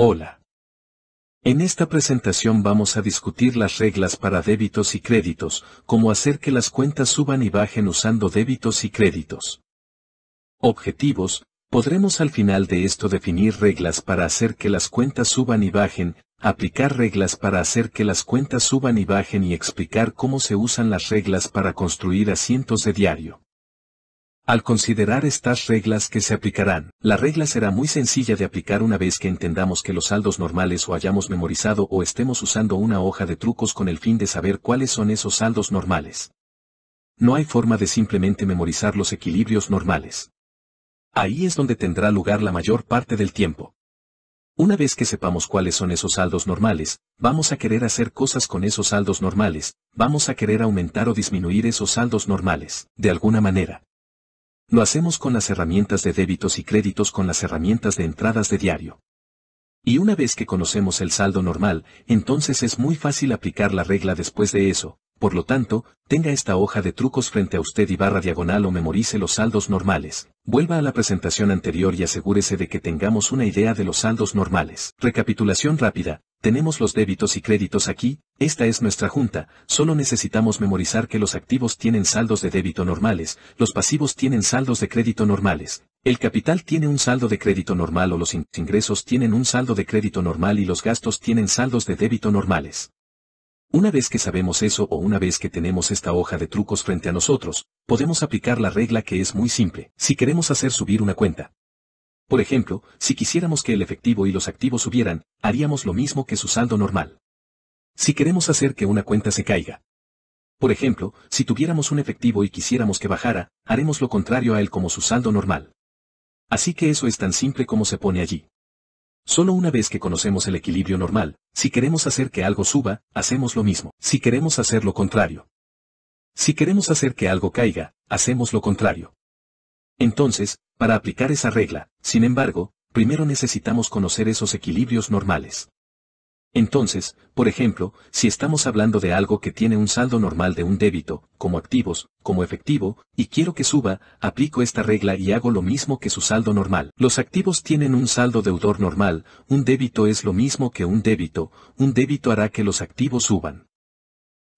Hola. En esta presentación vamos a discutir las reglas para débitos y créditos, cómo hacer que las cuentas suban y bajen usando débitos y créditos. Objetivos, podremos al final de esto definir reglas para hacer que las cuentas suban y bajen, aplicar reglas para hacer que las cuentas suban y bajen y explicar cómo se usan las reglas para construir asientos de diario. Al considerar estas reglas que se aplicarán, la regla será muy sencilla de aplicar una vez que entendamos que los saldos normales o hayamos memorizado o estemos usando una hoja de trucos con el fin de saber cuáles son esos saldos normales. No hay forma de simplemente memorizar los equilibrios normales. Ahí es donde tendrá lugar la mayor parte del tiempo. Una vez que sepamos cuáles son esos saldos normales, vamos a querer hacer cosas con esos saldos normales, vamos a querer aumentar o disminuir esos saldos normales, de alguna manera. Lo hacemos con las herramientas de débitos y créditos con las herramientas de entradas de diario. Y una vez que conocemos el saldo normal, entonces es muy fácil aplicar la regla después de eso, por lo tanto, tenga esta hoja de trucos frente a usted y barra diagonal o memorice los saldos normales. Vuelva a la presentación anterior y asegúrese de que tengamos una idea de los saldos normales. Recapitulación rápida. Tenemos los débitos y créditos aquí, esta es nuestra junta, solo necesitamos memorizar que los activos tienen saldos de débito normales, los pasivos tienen saldos de crédito normales, el capital tiene un saldo de crédito normal o los ingresos tienen un saldo de crédito normal y los gastos tienen saldos de débito normales. Una vez que sabemos eso o una vez que tenemos esta hoja de trucos frente a nosotros, podemos aplicar la regla que es muy simple, si queremos hacer subir una cuenta. Por ejemplo, si quisiéramos que el efectivo y los activos subieran, haríamos lo mismo que su saldo normal. Si queremos hacer que una cuenta se caiga. Por ejemplo, si tuviéramos un efectivo y quisiéramos que bajara, haremos lo contrario a él como su saldo normal. Así que eso es tan simple como se pone allí. Solo una vez que conocemos el equilibrio normal, si queremos hacer que algo suba, hacemos lo mismo. Si queremos hacer lo contrario. Si queremos hacer que algo caiga, hacemos lo contrario. Entonces, para aplicar esa regla, sin embargo, primero necesitamos conocer esos equilibrios normales. Entonces, por ejemplo, si estamos hablando de algo que tiene un saldo normal de un débito, como activos, como efectivo, y quiero que suba, aplico esta regla y hago lo mismo que su saldo normal. Los activos tienen un saldo deudor normal, un débito es lo mismo que un débito, un débito hará que los activos suban.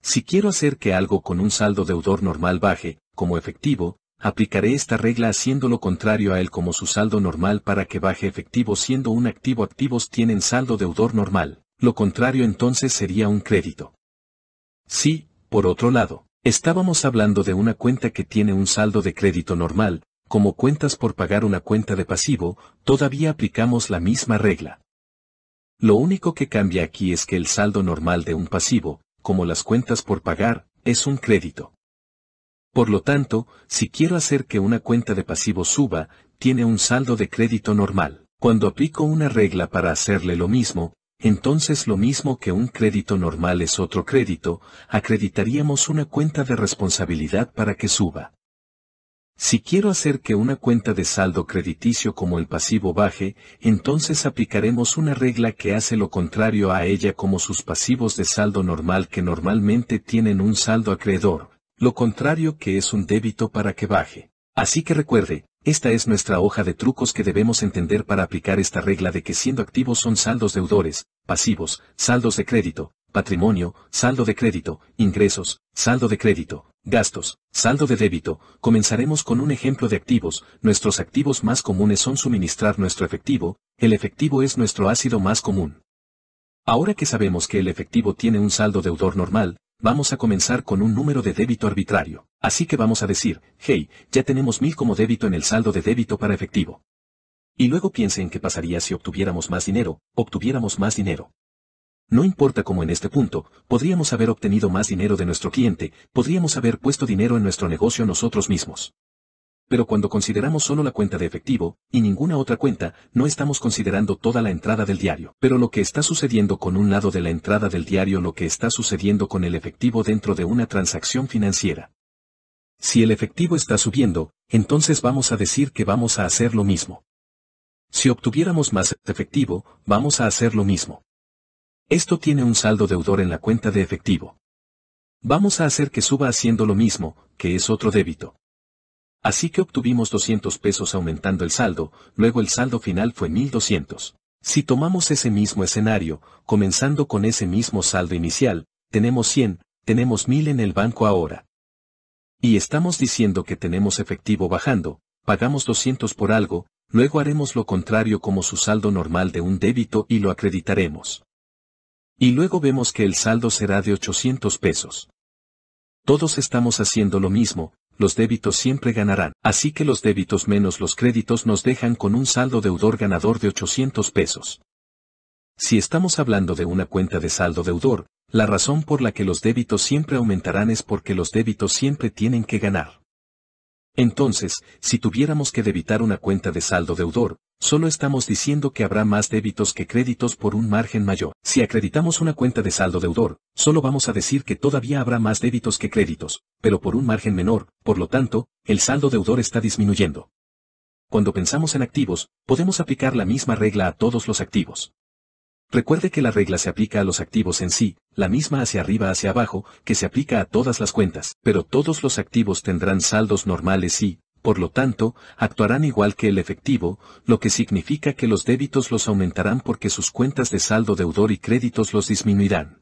Si quiero hacer que algo con un saldo deudor normal baje, como efectivo, aplicaré esta regla haciendo lo contrario a él como su saldo normal para que baje efectivo siendo un activo activos tienen saldo deudor normal lo contrario entonces sería un crédito. Sí, por otro lado, estábamos hablando de una cuenta que tiene un saldo de crédito normal, como cuentas por pagar una cuenta de pasivo, todavía aplicamos la misma regla. Lo único que cambia aquí es que el saldo normal de un pasivo, como las cuentas por pagar, es un crédito. Por lo tanto, si quiero hacer que una cuenta de pasivo suba, tiene un saldo de crédito normal. Cuando aplico una regla para hacerle lo mismo, entonces lo mismo que un crédito normal es otro crédito, acreditaríamos una cuenta de responsabilidad para que suba. Si quiero hacer que una cuenta de saldo crediticio como el pasivo baje, entonces aplicaremos una regla que hace lo contrario a ella como sus pasivos de saldo normal que normalmente tienen un saldo acreedor, lo contrario que es un débito para que baje. Así que recuerde, esta es nuestra hoja de trucos que debemos entender para aplicar esta regla de que siendo activos son saldos deudores, pasivos, saldos de crédito, patrimonio, saldo de crédito, ingresos, saldo de crédito, gastos, saldo de débito. Comenzaremos con un ejemplo de activos. Nuestros activos más comunes son suministrar nuestro efectivo, el efectivo es nuestro ácido más común. Ahora que sabemos que el efectivo tiene un saldo deudor normal, vamos a comenzar con un número de débito arbitrario. Así que vamos a decir, hey, ya tenemos mil como débito en el saldo de débito para efectivo. Y luego piense en qué pasaría si obtuviéramos más dinero, obtuviéramos más dinero. No importa cómo en este punto, podríamos haber obtenido más dinero de nuestro cliente, podríamos haber puesto dinero en nuestro negocio nosotros mismos pero cuando consideramos solo la cuenta de efectivo, y ninguna otra cuenta, no estamos considerando toda la entrada del diario. Pero lo que está sucediendo con un lado de la entrada del diario lo que está sucediendo con el efectivo dentro de una transacción financiera. Si el efectivo está subiendo, entonces vamos a decir que vamos a hacer lo mismo. Si obtuviéramos más efectivo, vamos a hacer lo mismo. Esto tiene un saldo deudor en la cuenta de efectivo. Vamos a hacer que suba haciendo lo mismo, que es otro débito. Así que obtuvimos 200 pesos aumentando el saldo, luego el saldo final fue 1200. Si tomamos ese mismo escenario, comenzando con ese mismo saldo inicial, tenemos 100, tenemos 1000 en el banco ahora. Y estamos diciendo que tenemos efectivo bajando, pagamos 200 por algo, luego haremos lo contrario como su saldo normal de un débito y lo acreditaremos. Y luego vemos que el saldo será de 800 pesos. Todos estamos haciendo lo mismo, los débitos siempre ganarán. Así que los débitos menos los créditos nos dejan con un saldo deudor ganador de 800 pesos. Si estamos hablando de una cuenta de saldo deudor, la razón por la que los débitos siempre aumentarán es porque los débitos siempre tienen que ganar. Entonces, si tuviéramos que debitar una cuenta de saldo deudor, Solo estamos diciendo que habrá más débitos que créditos por un margen mayor. Si acreditamos una cuenta de saldo deudor, solo vamos a decir que todavía habrá más débitos que créditos, pero por un margen menor, por lo tanto, el saldo deudor está disminuyendo. Cuando pensamos en activos, podemos aplicar la misma regla a todos los activos. Recuerde que la regla se aplica a los activos en sí, la misma hacia arriba hacia abajo, que se aplica a todas las cuentas, pero todos los activos tendrán saldos normales y, por lo tanto, actuarán igual que el efectivo, lo que significa que los débitos los aumentarán porque sus cuentas de saldo deudor y créditos los disminuirán.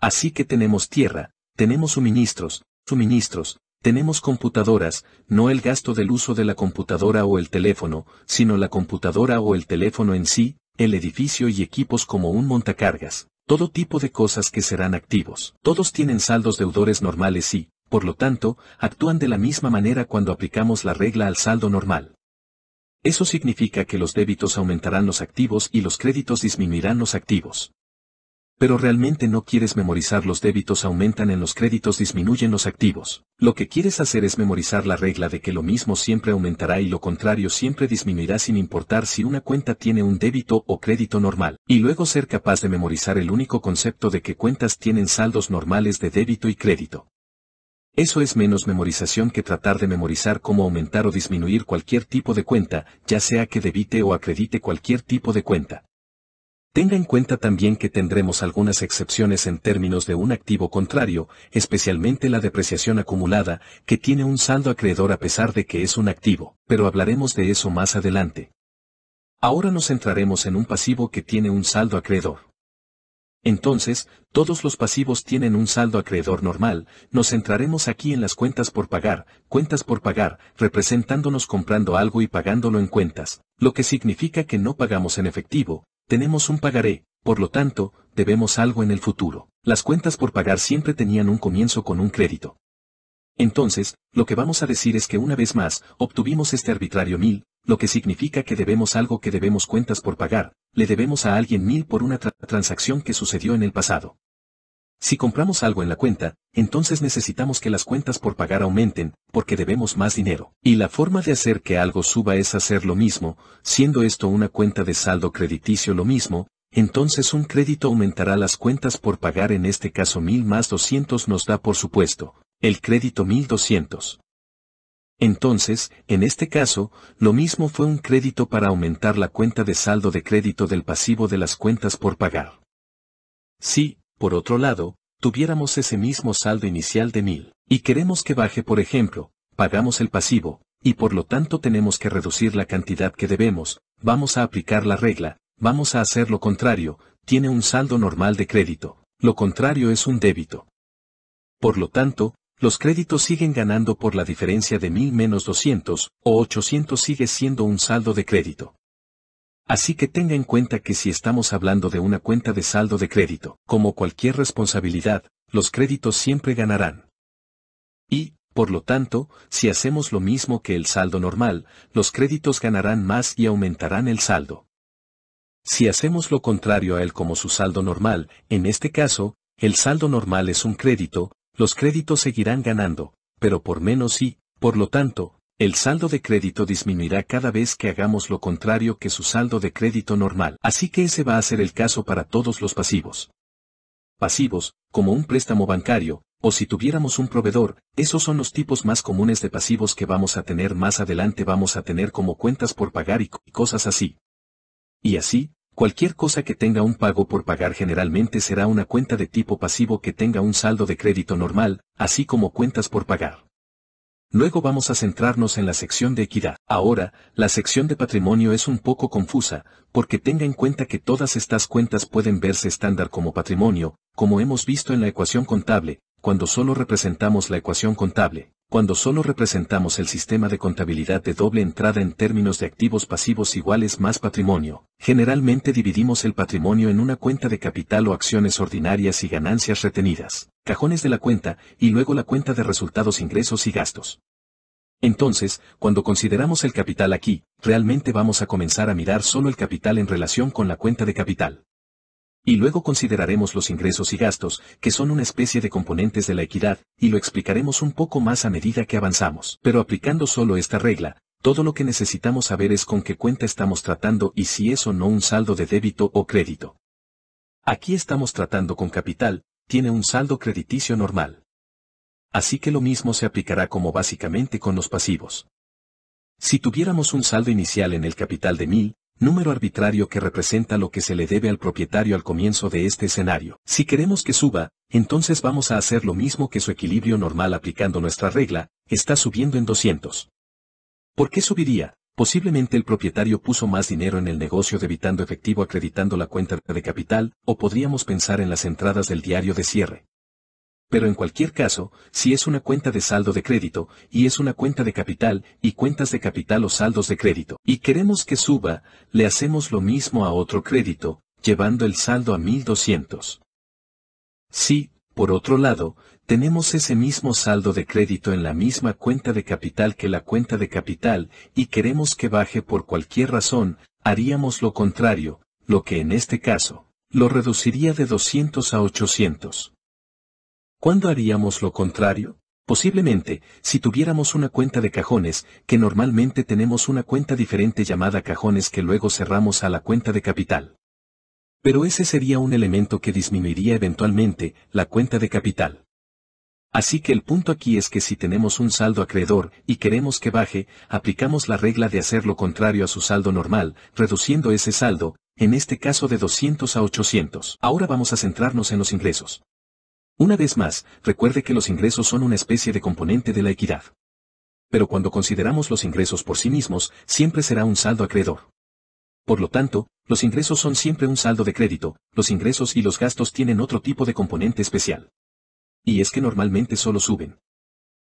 Así que tenemos tierra, tenemos suministros, suministros, tenemos computadoras, no el gasto del uso de la computadora o el teléfono, sino la computadora o el teléfono en sí, el edificio y equipos como un montacargas, todo tipo de cosas que serán activos. Todos tienen saldos deudores normales y, por lo tanto, actúan de la misma manera cuando aplicamos la regla al saldo normal. Eso significa que los débitos aumentarán los activos y los créditos disminuirán los activos. Pero realmente no quieres memorizar los débitos aumentan en los créditos disminuyen los activos. Lo que quieres hacer es memorizar la regla de que lo mismo siempre aumentará y lo contrario siempre disminuirá sin importar si una cuenta tiene un débito o crédito normal. Y luego ser capaz de memorizar el único concepto de que cuentas tienen saldos normales de débito y crédito. Eso es menos memorización que tratar de memorizar cómo aumentar o disminuir cualquier tipo de cuenta, ya sea que debite o acredite cualquier tipo de cuenta. Tenga en cuenta también que tendremos algunas excepciones en términos de un activo contrario, especialmente la depreciación acumulada, que tiene un saldo acreedor a pesar de que es un activo, pero hablaremos de eso más adelante. Ahora nos centraremos en un pasivo que tiene un saldo acreedor. Entonces, todos los pasivos tienen un saldo acreedor normal, nos centraremos aquí en las cuentas por pagar, cuentas por pagar, representándonos comprando algo y pagándolo en cuentas, lo que significa que no pagamos en efectivo, tenemos un pagaré, por lo tanto, debemos algo en el futuro. Las cuentas por pagar siempre tenían un comienzo con un crédito. Entonces, lo que vamos a decir es que una vez más, obtuvimos este arbitrario mil, lo que significa que debemos algo que debemos cuentas por pagar, le debemos a alguien mil por una transacción que sucedió en el pasado. Si compramos algo en la cuenta, entonces necesitamos que las cuentas por pagar aumenten, porque debemos más dinero. Y la forma de hacer que algo suba es hacer lo mismo, siendo esto una cuenta de saldo crediticio lo mismo, entonces un crédito aumentará las cuentas por pagar en este caso mil más 200 nos da por supuesto, el crédito 1200. Entonces, en este caso, lo mismo fue un crédito para aumentar la cuenta de saldo de crédito del pasivo de las cuentas por pagar. Si, por otro lado, tuviéramos ese mismo saldo inicial de 1000, y queremos que baje por ejemplo, pagamos el pasivo, y por lo tanto tenemos que reducir la cantidad que debemos, vamos a aplicar la regla, vamos a hacer lo contrario, tiene un saldo normal de crédito, lo contrario es un débito. Por lo tanto, los créditos siguen ganando por la diferencia de 1000 menos 200, o 800 sigue siendo un saldo de crédito. Así que tenga en cuenta que si estamos hablando de una cuenta de saldo de crédito, como cualquier responsabilidad, los créditos siempre ganarán. Y, por lo tanto, si hacemos lo mismo que el saldo normal, los créditos ganarán más y aumentarán el saldo. Si hacemos lo contrario a él como su saldo normal, en este caso, el saldo normal es un crédito, los créditos seguirán ganando, pero por menos y, por lo tanto, el saldo de crédito disminuirá cada vez que hagamos lo contrario que su saldo de crédito normal. Así que ese va a ser el caso para todos los pasivos. Pasivos, como un préstamo bancario, o si tuviéramos un proveedor, esos son los tipos más comunes de pasivos que vamos a tener más adelante vamos a tener como cuentas por pagar y cosas así. Y así, Cualquier cosa que tenga un pago por pagar generalmente será una cuenta de tipo pasivo que tenga un saldo de crédito normal, así como cuentas por pagar. Luego vamos a centrarnos en la sección de equidad. Ahora, la sección de patrimonio es un poco confusa, porque tenga en cuenta que todas estas cuentas pueden verse estándar como patrimonio, como hemos visto en la ecuación contable, cuando solo representamos la ecuación contable, cuando solo representamos el sistema de contabilidad de doble entrada en términos de activos pasivos iguales más patrimonio, generalmente dividimos el patrimonio en una cuenta de capital o acciones ordinarias y ganancias retenidas, cajones de la cuenta, y luego la cuenta de resultados ingresos y gastos. Entonces, cuando consideramos el capital aquí, realmente vamos a comenzar a mirar solo el capital en relación con la cuenta de capital. Y luego consideraremos los ingresos y gastos, que son una especie de componentes de la equidad, y lo explicaremos un poco más a medida que avanzamos. Pero aplicando solo esta regla, todo lo que necesitamos saber es con qué cuenta estamos tratando y si es o no un saldo de débito o crédito. Aquí estamos tratando con capital, tiene un saldo crediticio normal. Así que lo mismo se aplicará como básicamente con los pasivos. Si tuviéramos un saldo inicial en el capital de 1000, número arbitrario que representa lo que se le debe al propietario al comienzo de este escenario. Si queremos que suba, entonces vamos a hacer lo mismo que su equilibrio normal aplicando nuestra regla, está subiendo en 200. ¿Por qué subiría? Posiblemente el propietario puso más dinero en el negocio debitando efectivo acreditando la cuenta de capital, o podríamos pensar en las entradas del diario de cierre pero en cualquier caso, si es una cuenta de saldo de crédito, y es una cuenta de capital, y cuentas de capital o saldos de crédito, y queremos que suba, le hacemos lo mismo a otro crédito, llevando el saldo a 1200. Si, por otro lado, tenemos ese mismo saldo de crédito en la misma cuenta de capital que la cuenta de capital, y queremos que baje por cualquier razón, haríamos lo contrario, lo que en este caso, lo reduciría de 200 a 800. ¿Cuándo haríamos lo contrario? Posiblemente, si tuviéramos una cuenta de cajones, que normalmente tenemos una cuenta diferente llamada cajones que luego cerramos a la cuenta de capital. Pero ese sería un elemento que disminuiría eventualmente la cuenta de capital. Así que el punto aquí es que si tenemos un saldo acreedor y queremos que baje, aplicamos la regla de hacer lo contrario a su saldo normal, reduciendo ese saldo, en este caso de 200 a 800. Ahora vamos a centrarnos en los ingresos. Una vez más, recuerde que los ingresos son una especie de componente de la equidad. Pero cuando consideramos los ingresos por sí mismos, siempre será un saldo acreedor. Por lo tanto, los ingresos son siempre un saldo de crédito, los ingresos y los gastos tienen otro tipo de componente especial. Y es que normalmente solo suben.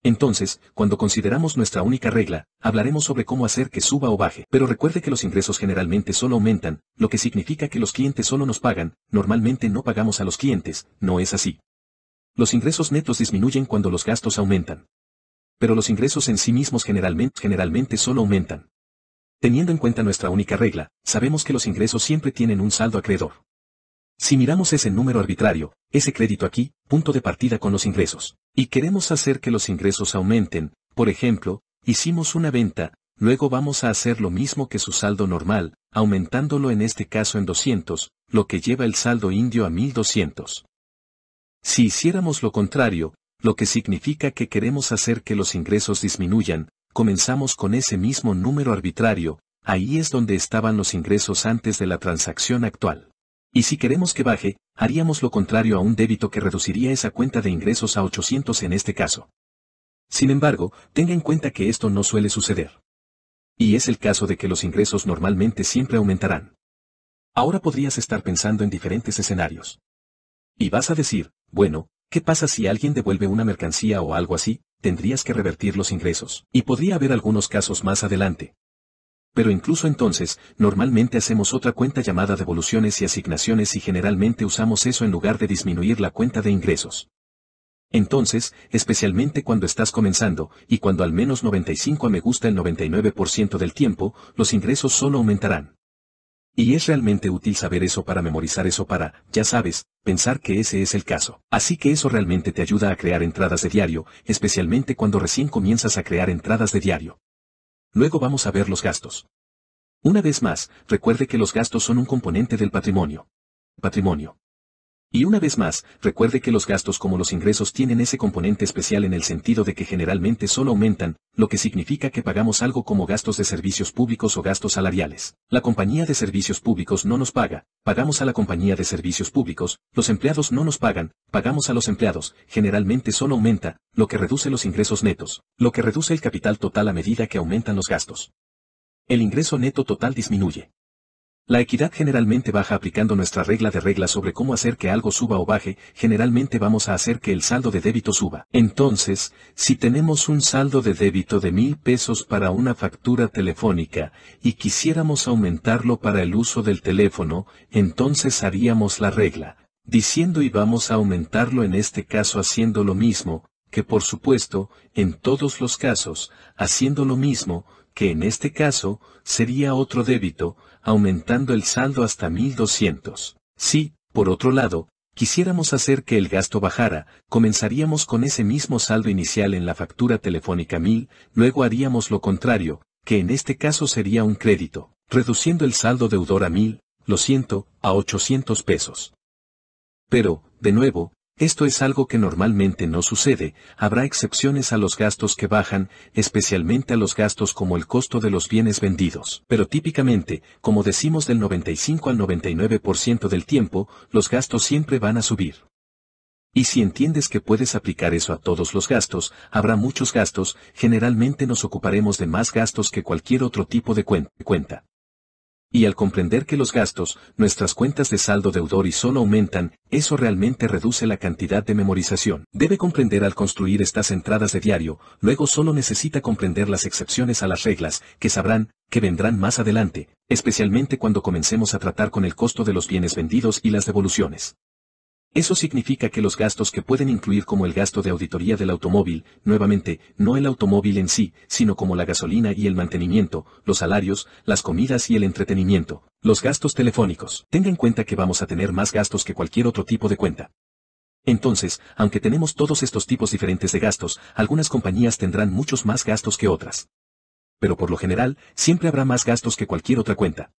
Entonces, cuando consideramos nuestra única regla, hablaremos sobre cómo hacer que suba o baje. Pero recuerde que los ingresos generalmente solo aumentan, lo que significa que los clientes solo nos pagan, normalmente no pagamos a los clientes, no es así. Los ingresos netos disminuyen cuando los gastos aumentan. Pero los ingresos en sí mismos generalmente, solo aumentan. Teniendo en cuenta nuestra única regla, sabemos que los ingresos siempre tienen un saldo acreedor. Si miramos ese número arbitrario, ese crédito aquí, punto de partida con los ingresos, y queremos hacer que los ingresos aumenten, por ejemplo, hicimos una venta, luego vamos a hacer lo mismo que su saldo normal, aumentándolo en este caso en 200, lo que lleva el saldo indio a 1200. Si hiciéramos lo contrario, lo que significa que queremos hacer que los ingresos disminuyan, comenzamos con ese mismo número arbitrario, ahí es donde estaban los ingresos antes de la transacción actual. Y si queremos que baje, haríamos lo contrario a un débito que reduciría esa cuenta de ingresos a 800 en este caso. Sin embargo, tenga en cuenta que esto no suele suceder. Y es el caso de que los ingresos normalmente siempre aumentarán. Ahora podrías estar pensando en diferentes escenarios. Y vas a decir, bueno, ¿qué pasa si alguien devuelve una mercancía o algo así? Tendrías que revertir los ingresos, y podría haber algunos casos más adelante. Pero incluso entonces, normalmente hacemos otra cuenta llamada devoluciones y asignaciones y generalmente usamos eso en lugar de disminuir la cuenta de ingresos. Entonces, especialmente cuando estás comenzando, y cuando al menos 95 a me gusta el 99% del tiempo, los ingresos solo aumentarán. Y es realmente útil saber eso para memorizar eso para, ya sabes, pensar que ese es el caso. Así que eso realmente te ayuda a crear entradas de diario, especialmente cuando recién comienzas a crear entradas de diario. Luego vamos a ver los gastos. Una vez más, recuerde que los gastos son un componente del patrimonio. Patrimonio. Y una vez más, recuerde que los gastos como los ingresos tienen ese componente especial en el sentido de que generalmente solo aumentan, lo que significa que pagamos algo como gastos de servicios públicos o gastos salariales. La compañía de servicios públicos no nos paga, pagamos a la compañía de servicios públicos, los empleados no nos pagan, pagamos a los empleados, generalmente solo aumenta, lo que reduce los ingresos netos, lo que reduce el capital total a medida que aumentan los gastos. El ingreso neto total disminuye. La equidad generalmente baja aplicando nuestra regla de regla sobre cómo hacer que algo suba o baje, generalmente vamos a hacer que el saldo de débito suba. Entonces, si tenemos un saldo de débito de mil pesos para una factura telefónica, y quisiéramos aumentarlo para el uso del teléfono, entonces haríamos la regla, diciendo y vamos a aumentarlo en este caso haciendo lo mismo, que por supuesto, en todos los casos, haciendo lo mismo, que en este caso sería otro débito, aumentando el saldo hasta 1200. Si, por otro lado, quisiéramos hacer que el gasto bajara, comenzaríamos con ese mismo saldo inicial en la factura telefónica 1000, luego haríamos lo contrario, que en este caso sería un crédito, reduciendo el saldo deudor a 1000, lo siento, a 800 pesos. Pero, de nuevo, esto es algo que normalmente no sucede, habrá excepciones a los gastos que bajan, especialmente a los gastos como el costo de los bienes vendidos. Pero típicamente, como decimos del 95 al 99% del tiempo, los gastos siempre van a subir. Y si entiendes que puedes aplicar eso a todos los gastos, habrá muchos gastos, generalmente nos ocuparemos de más gastos que cualquier otro tipo de cuenta. Y al comprender que los gastos, nuestras cuentas de saldo deudor y solo aumentan, eso realmente reduce la cantidad de memorización. Debe comprender al construir estas entradas de diario, luego solo necesita comprender las excepciones a las reglas, que sabrán, que vendrán más adelante, especialmente cuando comencemos a tratar con el costo de los bienes vendidos y las devoluciones. Eso significa que los gastos que pueden incluir como el gasto de auditoría del automóvil, nuevamente, no el automóvil en sí, sino como la gasolina y el mantenimiento, los salarios, las comidas y el entretenimiento, los gastos telefónicos. Tenga en cuenta que vamos a tener más gastos que cualquier otro tipo de cuenta. Entonces, aunque tenemos todos estos tipos diferentes de gastos, algunas compañías tendrán muchos más gastos que otras. Pero por lo general, siempre habrá más gastos que cualquier otra cuenta.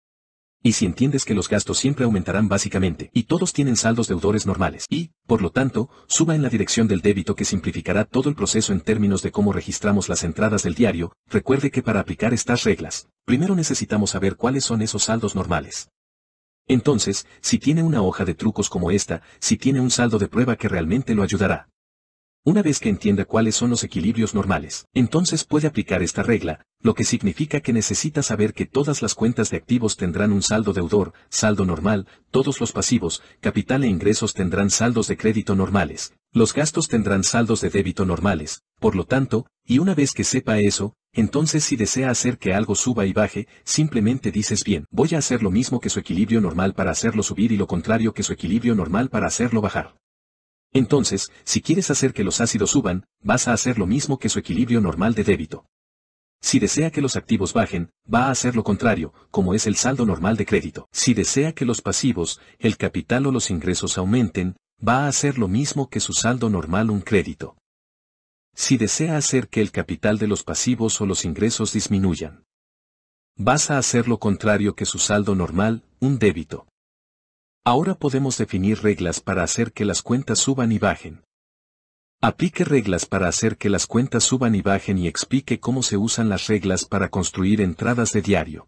Y si entiendes que los gastos siempre aumentarán básicamente, y todos tienen saldos deudores normales, y, por lo tanto, suba en la dirección del débito que simplificará todo el proceso en términos de cómo registramos las entradas del diario, recuerde que para aplicar estas reglas, primero necesitamos saber cuáles son esos saldos normales. Entonces, si tiene una hoja de trucos como esta, si tiene un saldo de prueba que realmente lo ayudará. Una vez que entienda cuáles son los equilibrios normales, entonces puede aplicar esta regla, lo que significa que necesita saber que todas las cuentas de activos tendrán un saldo deudor, saldo normal, todos los pasivos, capital e ingresos tendrán saldos de crédito normales, los gastos tendrán saldos de débito normales, por lo tanto, y una vez que sepa eso, entonces si desea hacer que algo suba y baje, simplemente dices bien, voy a hacer lo mismo que su equilibrio normal para hacerlo subir y lo contrario que su equilibrio normal para hacerlo bajar. Entonces, si quieres hacer que los ácidos suban, vas a hacer lo mismo que su equilibrio normal de débito. Si desea que los activos bajen, va a hacer lo contrario, como es el saldo normal de crédito. Si desea que los pasivos, el capital o los ingresos aumenten, va a hacer lo mismo que su saldo normal un crédito. Si desea hacer que el capital de los pasivos o los ingresos disminuyan, vas a hacer lo contrario que su saldo normal, un débito. Ahora podemos definir reglas para hacer que las cuentas suban y bajen. Aplique reglas para hacer que las cuentas suban y bajen y explique cómo se usan las reglas para construir entradas de diario.